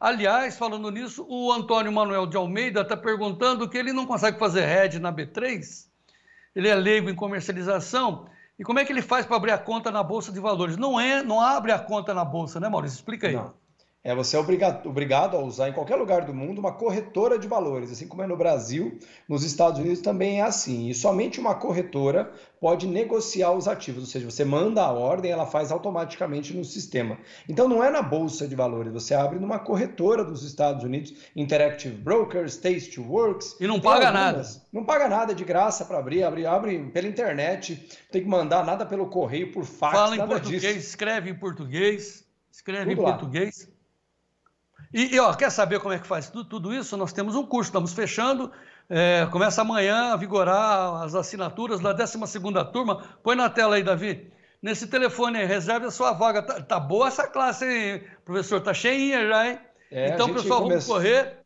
Aliás, falando nisso, o Antônio Manuel de Almeida está perguntando que ele não consegue fazer head na B3. Ele é leigo em comercialização. E como é que ele faz para abrir a conta na Bolsa de Valores? Não é, não abre a conta na Bolsa, né, Maurício? Explica aí. Não. É, você é obrigado, obrigado a usar em qualquer lugar do mundo uma corretora de valores, assim como é no Brasil, nos Estados Unidos também é assim. E somente uma corretora pode negociar os ativos, ou seja, você manda a ordem, ela faz automaticamente no sistema. Então não é na bolsa de valores, você abre numa corretora dos Estados Unidos, Interactive Brokers, Tasteworks. E não paga algumas, nada. Não paga nada, é de graça para abrir, abre, abre pela internet, tem que mandar nada pelo correio, por fax, Fala em português, disso. escreve em português, escreve Tudo em lá. português. E, e ó, quer saber como é que faz tudo, tudo isso? Nós temos um curso, estamos fechando. É, começa amanhã a vigorar as assinaturas da 12 turma. Põe na tela aí, Davi. Nesse telefone aí, reserve a sua vaga. Tá, tá boa essa classe, hein, professor? Tá cheinha já, hein? É, então, pessoal, começa... vamos correr.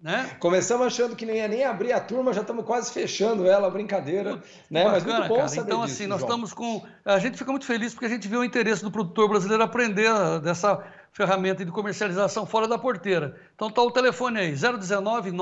Né? Começamos achando que nem ia nem abrir a turma, já estamos quase fechando ela, brincadeira. né? Bacana, Mas muito bom saber Então, disso, assim, nós João. estamos com. A gente fica muito feliz porque a gente vê o interesse do produtor brasileiro aprender dessa ferramenta de comercialização fora da porteira. Então tá o telefone aí, 019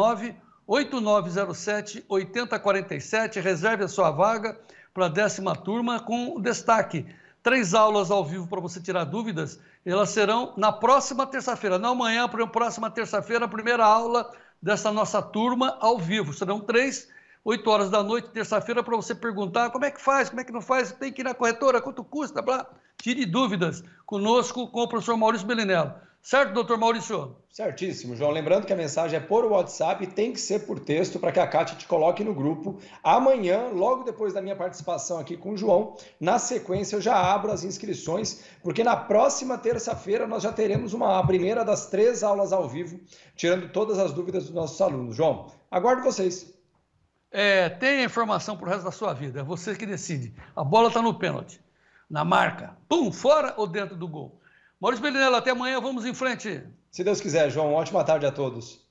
8907 8047, reserve a sua vaga para a décima turma com destaque. Três aulas ao vivo para você tirar dúvidas, elas serão na próxima terça-feira, não amanhã, próxima terça-feira, a primeira aula dessa nossa turma ao vivo. Serão três 8 horas da noite, terça-feira, para você perguntar como é que faz, como é que não faz, tem que ir na corretora, quanto custa, blá. Tire dúvidas conosco com o professor Maurício Belinello. Certo, doutor Maurício? Certíssimo, João. Lembrando que a mensagem é por WhatsApp e tem que ser por texto para que a Kátia te coloque no grupo. Amanhã, logo depois da minha participação aqui com o João, na sequência eu já abro as inscrições, porque na próxima terça-feira nós já teremos uma a primeira das três aulas ao vivo, tirando todas as dúvidas dos nossos alunos. João, aguardo vocês é, tem informação para o resto da sua vida. É você que decide. A bola está no pênalti, na marca. Pum, fora ou dentro do gol. Maurício Belinello, até amanhã. Vamos em frente. Se Deus quiser, João. Ótima tarde a todos.